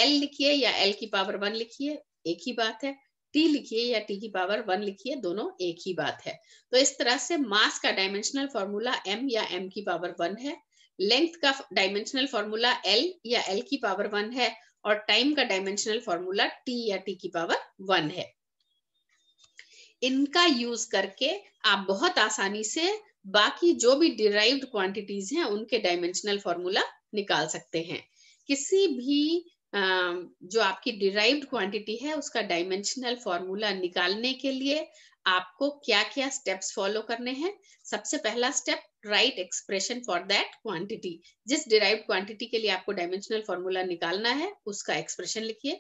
एल लिखिए या एल की पावर वन लिखिए एक ही बात है टी लिखिए या टी की पावर वन लिखिए दोनों एक ही बात है तो इस तरह से मास का डायमेंशनल फॉर्मूला एम या एम की पावर वन है लेंथ का डायमेंशनल फॉर्मूला एल या एल की पावर वन है और टाइम का डायमेंशनल फॉर्मूला टी या टी की पावर वन है इनका यूज करके आप बहुत आसानी से बाकी जो भी डिराइव्ड क्वांटिटीज हैं उनके डायमेंशनल फॉर्मूला निकाल सकते हैं किसी भी जो आपकी डिराइव्ड क्वांटिटी है उसका डायमेंशनल फॉर्मूला निकालने के लिए आपको क्या क्या स्टेप्स फॉलो करने हैं सबसे पहला step write expression for that quantity जिस डिराइव क्वांटिटी के लिए आपको डायमेंशनल फॉर्मूला निकालना है उसका एक्सप्रेशन लिखिए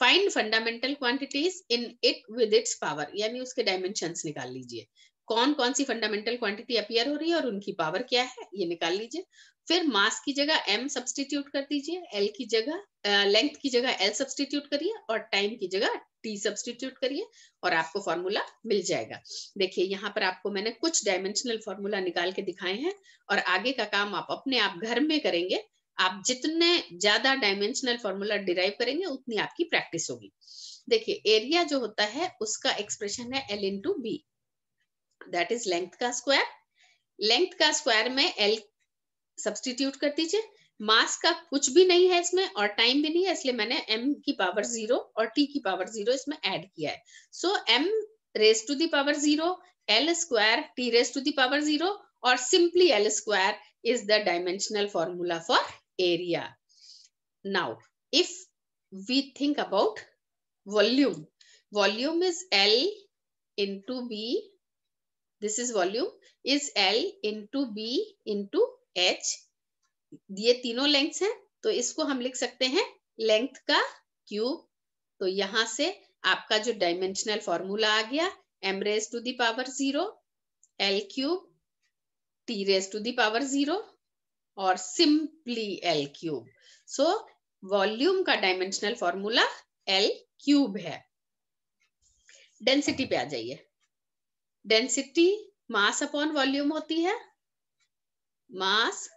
find fundamental quantities in it with its power यानी उसके डायमेंशन निकाल लीजिए कौन कौन सी फंडामेंटल क्वांटिटी अपियर हो रही है और उनकी पावर क्या है ये निकाल लीजिए फिर मास की जगह एम सब्सटीट्यूट कर दीजिए एल की जगह लेंथ की जगह एल सब्सटीट्यूट करिए और टाइम की जगह टी सब्सटीट्यूट करिए और आपको फॉर्मूला मिल जाएगा देखिए यहाँ पर आपको मैंने कुछ डायमेंशनल फॉर्मूला निकाल के दिखाए हैं और आगे का काम आप अपने आप घर में करेंगे आप जितने ज्यादा डायमेंशनल फॉर्मूला डिराइव करेंगे उतनी आपकी प्रैक्टिस होगी देखिए एरिया जो होता है उसका एक्सप्रेशन है L into B that is length का स्क्वायर लेंथ का स्क्वायर में एल सब्सटीट्यूट कर दीजिए मास का कुछ भी नहीं है इसमें और टाइम भी नहीं है इसलिए मैंने एम की पावर जीरो और टी की पावर जीरो इसमें ऐड किया है so M raise to the power zero L square T raise to the power zero और simply L square is the dimensional formula for area now if we think about volume volume is L into B this is volume is L into B into H ये तीनों length हैं तो इसको हम लिख सकते हैं लेंथ का क्यूब तो यहां से आपका जो डायमेंशनल फॉर्मूला आ गया M raise to the power zero L cube T raise to the power zero और simply L cube so volume का डायमेंशनल फॉर्मूला एल क्यूब है डेंसिटी पे आ जाइए डेंसिटी मास अपॉन वॉल्यूम होती है मास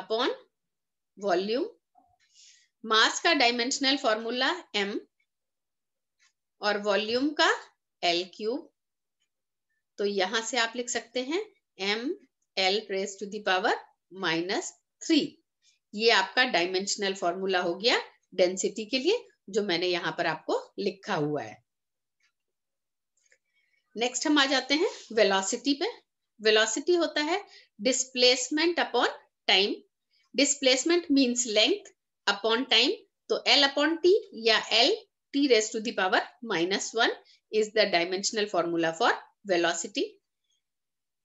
अपॉन वॉल्यूम मास का डायमेंशनल फॉर्मूला एम और वॉल्यूम का एल क्यूब तो यहां से आप लिख सकते हैं M L raise to the power minus three ये आपका डायमेंशनल फॉर्मूला हो गया डेंसिटी के लिए जो मैंने यहां पर आपको लिखा हुआ है नेक्स्ट हम आ जाते हैं वेलोसिटी पे वेलोसिटी होता है displacement upon time Displacement means length upon time. So L upon T yeah L T raised to the power minus 1 is the dimensional formula for velocity.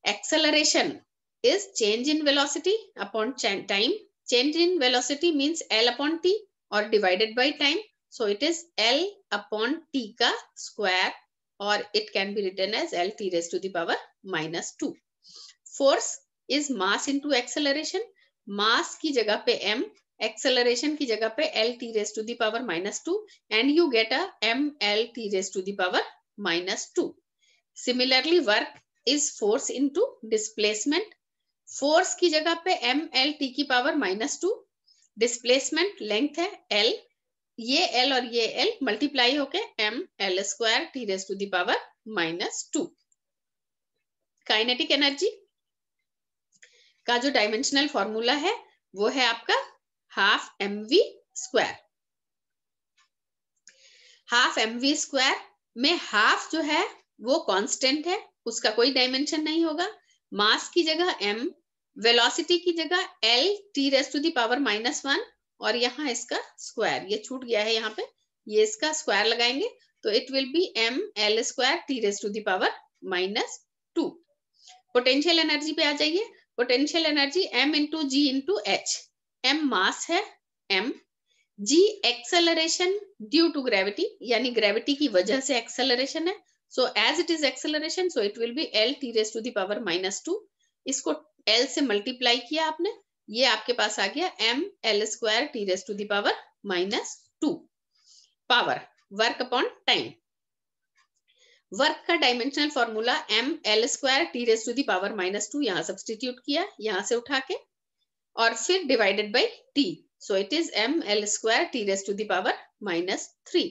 Acceleration is change in velocity upon time. Change in velocity means L upon T or divided by time. So it is L upon T ka square or it can be written as L T raised to the power minus 2. Force is mass into acceleration. Mass की जगह पे M acceleration की जगह पे L T raise to the power minus two and you get M L T raise to the power minus two similarly work is force into displacement force की जगह पे M L T की power minus two displacement length है L ये L और ये L multiply होके M L square T raise to the power minus two kinetic energy का जो डायमेंशनल फॉर्मूला है वो है आपका half M V square half M V square में हाफ जो है वो कांस्टेंट है उसका कोई डायमेंशन नहीं होगा मास की जगह एम वेलोसिटी की जगह L T raise to the power minus one और यहाँ इसका स्क्वायर ये छूट गया है यहाँ पे ये इसका स्क्वायर लगाएंगे तो it will be M L square T raise to the power minus two potential energy पे आ जाइए potential energy M into G into H M mass है M G acceleration due to gravity यानी ग्रेविटी की वजह से एक्सेलरेशन है so as it is acceleration so it will be L T raise to the power minus two इसको L से multiply किया आपने ये आपके पास आ गया M L square T raise to the power minus two power work upon time work का dimensional formula M L square T raise to the power minus two यहाँ सब्सटीट्यूट किया यहाँ से उठा के और फिर divided by T so it is M L square T raise to the power minus three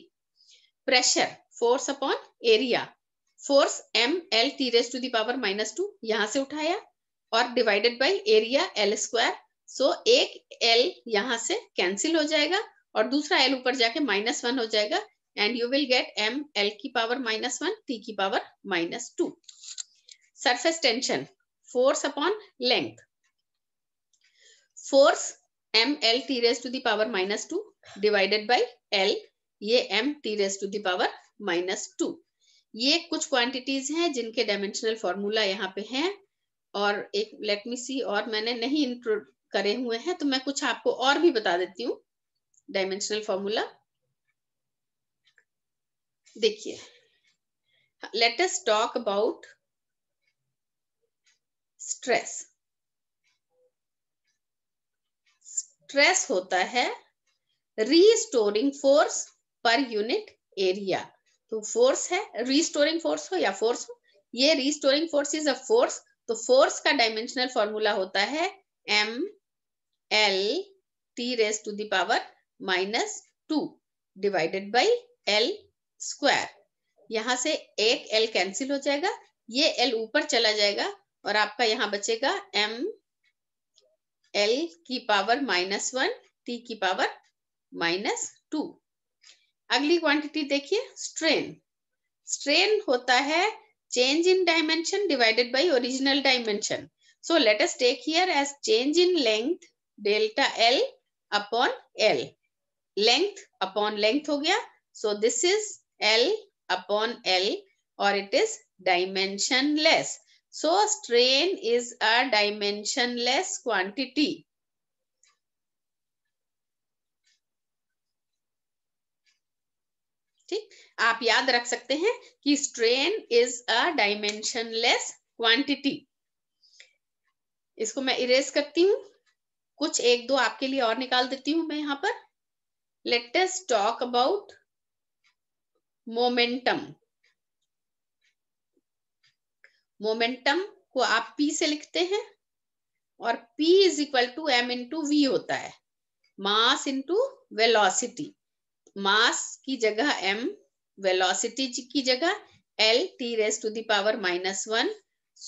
pressure force upon area force M L T raise to the power minus two यहाँ से उठाया और divided by area L square so एक L यहाँ से cancel हो जाएगा और दूसरा एल ऊपर जाके माइनस वन हो जाएगा and you will get m l की power minus 1 t की power minus 2 surface tension force upon length force m l t raised to the power minus 2 divided by l ये m t raised to the power minus 2 ये कुछ quantities हैं जिनके dimensional formula यहाँ पे हैं और एक लेट मी सी और मैंने नहीं इंट्रो करे हुए हैं तो मैं कुछ आपको और भी बता देती हूँ डायमेंशनल फॉर्मूला देखिए let us talk about stress stress होता है restoring force per unit area तो फोर्स है रीस्टोरिंग फोर्स हो या फोर्स हो ये restoring force is a force तो फोर्स का डायमेंशनल फॉर्मूला होता है M L T raise to the power minus two divided by L square यहां से एक एल कैंसिल हो जाएगा ये एल ऊपर चला जाएगा और आपका यहाँ बचेगा एम एल की पावर माइनस वन टी की पावर माइनस टू अगली क्वांटिटी देखिए स्ट्रेन स्ट्रेन होता है change in dimension divided by original dimension so let us take here as change in length delta L upon L length upon length हो गया so this is L upon L or it is dimensionless. So strain is a dimensionless quantity. ठीक आप याद रख सकते हैं कि strain is a dimensionless quantity इसको मैं इरेज करती हूं कुछ एक दो आपके लिए और निकाल देती हूं मैं यहां पर latest talk about momentum momentum को आप पी से लिखते हैं और P is equal to M into V होता है मास इंटू वेलोसिटी मास की जगह एम वेलोसिटी की जगह L T raise to the power minus one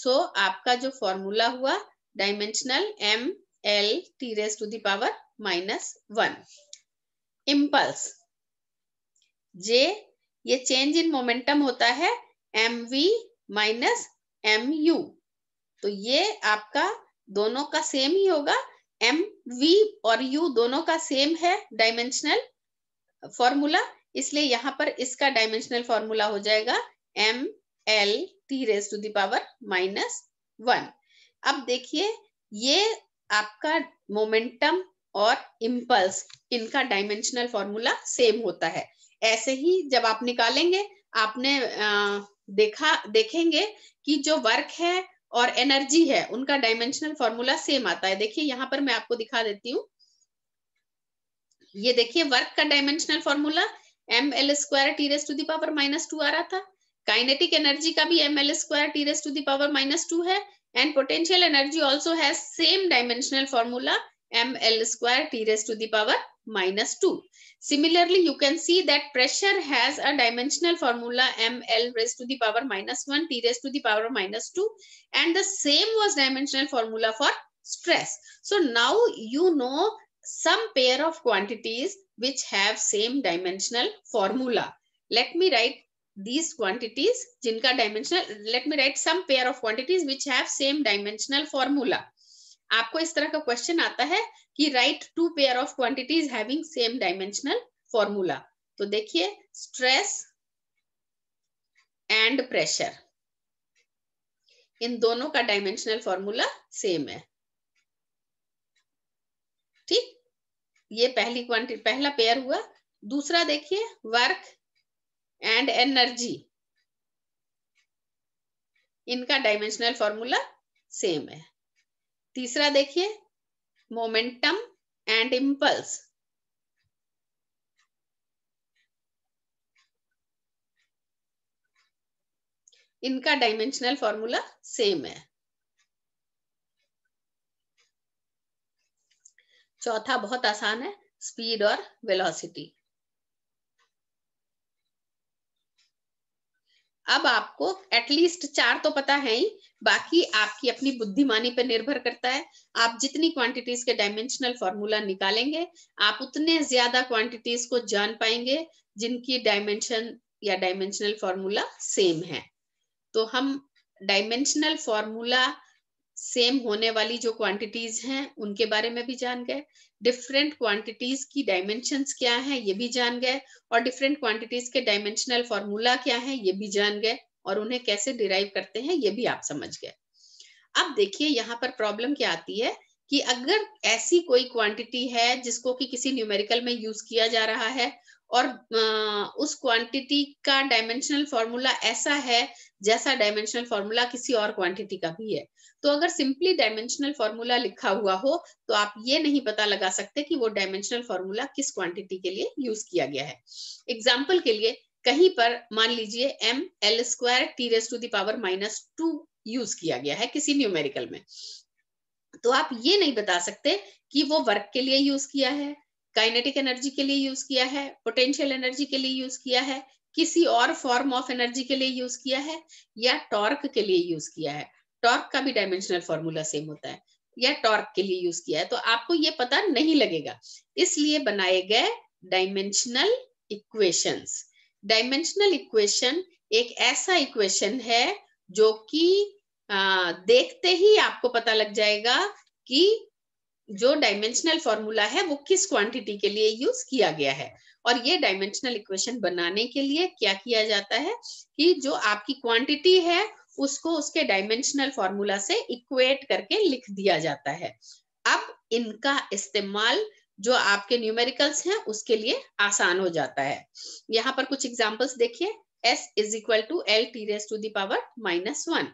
so आपका जो फॉर्मूला हुआ dimensional M L T raise to the power minus one impulse J ये चेंज इन मोमेंटम होता है M V minus M U तो ये आपका दोनों का सेम ही होगा एम वी और यू दोनों का सेम है डायमेंशनल फॉर्मूला इसलिए यहां पर इसका डायमेंशनल फॉर्मूला हो जाएगा M L T raise to the power minus one अब देखिए ये आपका मोमेंटम और इम्पल्स इनका डायमेंशनल फॉर्मूला सेम होता है ऐसे ही जब आप निकालेंगे आपने देखा देखेंगे कि जो वर्क है और एनर्जी है उनका डायमेंशनल फॉर्मूला सेम आता है देखिए यहाँ पर मैं आपको दिखा देती हूँ ये देखिए वर्क का dimensional formula M L square T raise to the power minus two आ रहा था काइनेटिक एनर्जी का भी M L square T raise to the power minus two है and potential energy also has same dimensional formula ml square t raised to the power minus 2. Similarly, you can see that pressure has a dimensional formula ml raised to the power minus 1 t raised to the power minus 2 and the same was dimensional formula for stress. So now you know some pair of quantities which have same dimensional formula. Let me write these quantities jinka dimensional let me write some pair of quantities which have same dimensional formula आपको इस तरह का question आता है कि write two pair of quantities having same dimensional formula तो देखिए stress and pressure in दोनों का डायमेंशनल फॉर्मूला सेम है ठीक ये पहली क्वांटिटी पहला पेयर हुआ दूसरा देखिए वर्क एंड एनर्जी इनका डायमेंशनल फॉर्मूला सेम है तीसरा देखिए मोमेंटम एंड इंपल्स इनका डायमेंशनल फॉर्मूला सेम है चौथा बहुत आसान है स्पीड और वेलोसिटी अब आपको एटलीस्ट चार तो पता है ही बाकी आपकी अपनी बुद्धिमानी पर निर्भर करता है आप जितनी क्वांटिटीज के डायमेंशनल फॉर्मूला निकालेंगे आप उतने ज्यादा क्वांटिटीज को जान पाएंगे जिनकी डायमेंशन या डायमेंशनल फॉर्मूला सेम है तो हम डायमेंशनल फॉर्मूला सेम होने वाली जो क्वांटिटीज हैं उनके बारे में भी जान गए डिफरेंट क्वांटिटीज की डायमेंशन क्या है ये भी जान गए और डिफरेंट क्वांटिटीज के डायमेंशनल फॉर्मूला क्या है ये भी जान गए और उन्हें कैसे डिराइव करते हैं ये भी आप समझ गए अब देखिए यहाँ पर प्रॉब्लम क्या आती है कि अगर ऐसी कोई क्वांटिटी है जिसको कि किसी न्यूमेरिकल में यूज किया जा रहा है और उस क्वांटिटी का डायमेंशनल फॉर्मूला ऐसा है जैसा डायमेंशनल फॉर्मूला किसी और क्वांटिटी का भी है तो अगर सिंपली डायमेंशनल फॉर्मूला लिखा हुआ हो तो आप ये नहीं पता लगा सकते कि वो डायमेंशनल फॉर्मूला किस क्वांटिटी के लिए यूज किया गया है एग्जाम्पल के लिए कहीं पर मान लीजिए M L square T raise to the power minus two use किया गया है किसी न्यूमेरिकल में तो आप ये नहीं बता सकते कि वो वर्क के लिए यूज किया है काइनेटिक एनर्जी के लिए यूज किया है पोटेंशियल एनर्जी के लिए यूज किया है किसी और फॉर्म ऑफ एनर्जी के लिए यूज किया है या टॉर्क के लिए यूज किया है टॉर्क का भी डायमेंशनल फॉर्मूला सेम होता है या टॉर्क के लिए यूज किया है तो आपको ये पता नहीं लगेगा इसलिए बनाए गए डायमेंशनल इक्वेशंस डायमेंशनल इक्वेशन एक ऐसा इक्वेशन है जो कि देखते ही आपको पता लग जाएगा कि जो डायमेंशनल फॉर्मूला है वो किस क्वांटिटी के लिए यूज किया गया है और ये डायमेंशनल इक्वेशन बनाने के लिए क्या किया जाता है कि जो आपकी क्वांटिटी है उसको उसके डायमेंशनल फॉर्मूला से इक्वेट करके लिख दिया जाता है अब इनका इस्तेमाल जो आपके न्यूमेरिकल्स हैं उसके लिए आसान हो जाता है यहाँ पर कुछ एग्जाम्पल्स देखिए S is equal to L T raise to the power minus one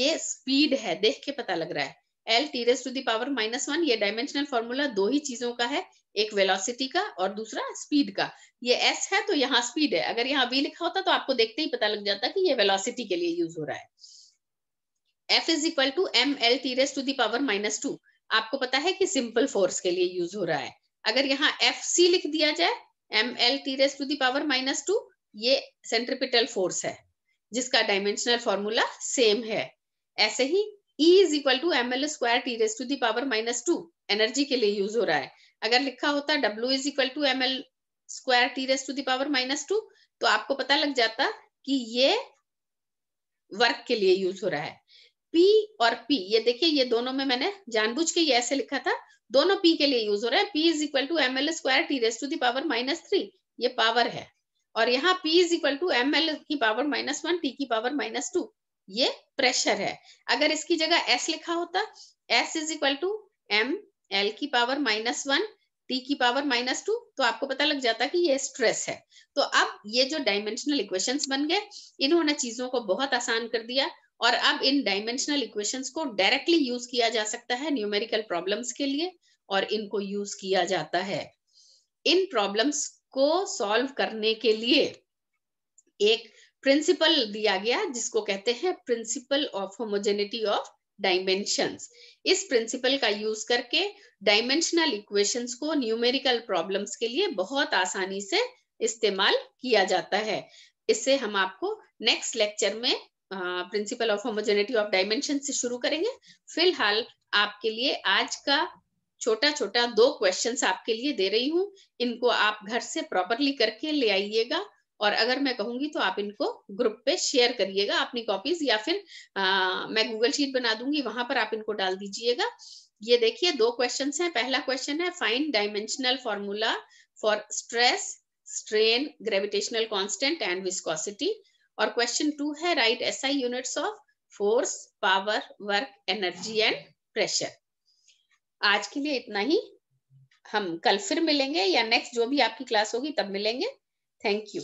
ये स्पीड है देख के पता लग रहा है L T raise to the power minus one ये डायमेंशनल फॉर्मूला दो ही चीजों का है एक वेलोसिटी का और दूसरा स्पीड का ये एस है तो यहाँ स्पीड है अगर यहाँ वी लिखा होता तो आपको देखते ही पता लग जाता कि ये वेलोसिटी के लिए यूज हो रहा है F is equal to M L T raise to the power minus two आपको पता है कि सिंपल फोर्स के लिए यूज हो रहा है अगर यहाँ एफ सी लिख दिया जाए M L T raise to the power minus two ये सेंट्रिपिटल फोर्स है जिसका डायमेंशनल फॉर्मूला सेम है ऐसे ही E is equal to ml square T raised to the power minus two energy के लिए यूज हो रहा है अगर लिखा होता W is equal to ml square T raised to the power minus two तो आपको पता लग जाता कि ये वर्क के लिए यूज हो रहा है P और P ये देखिए ये दोनों में मैंने जानबूझ के ये ऐसे लिखा था दोनों P के लिए यूज हो रहा है P is equal to M L square T raise to power minus three ये पावर है और यहाँ P is equal to M L की पावर माइनस वन टी की पावर माइनस टू ये प्रेशर है अगर इसकी जगह एस लिखा होता S is equal to M L की पावर माइनस वन टी की पावर माइनस टू तो आपको पता लग जाता कि ये स्ट्रेस है तो अब ये जो डायमेंशनल इक्वेशंस बन गए इन्होंने चीजों को बहुत आसान कर दिया और अब इन डायमेंशनल इक्वेशंस को डायरेक्टली यूज किया जा सकता है न्यूमेरिकल प्रॉब्लम्स के लिए और इनको यूज किया जाता है इन प्रॉब्लम्स को सॉल्व करने के लिए एक प्रिंसिपल दिया गया जिसको कहते हैं principle of homogeneity of dimensions इस प्रिंसिपल का यूज करके डायमेंशनल इक्वेशंस को न्यूमेरिकल प्रॉब्लम्स के लिए बहुत आसानी से इस्तेमाल किया जाता है इससे हम आपको नेक्स्ट लेक्चर में principle of homogeneity of dimension से शुरू करेंगे फिलहाल आपके लिए आज का छोटा छोटा दो क्वेश्चंस आपके लिए दे रही हूँ इनको आप घर से प्रॉपरली करके ले आइएगा और अगर मैं कहूंगी तो आप इनको ग्रुप पे शेयर करिएगा अपनी कॉपीज या फिर आ, मैं गूगल शीट बना दूंगी वहां पर आप इनको डाल दीजिएगा ये देखिए दो क्वेश्चन हैं पहला क्वेश्चन है find dimensional formula for stress strain gravitational constant and viscosity और क्वेश्चन टू है write SI units of force power work energy and pressure आज के लिए इतना ही हम कल फिर मिलेंगे या नेक्स्ट जो भी आपकी क्लास होगी तब मिलेंगे थैंक यू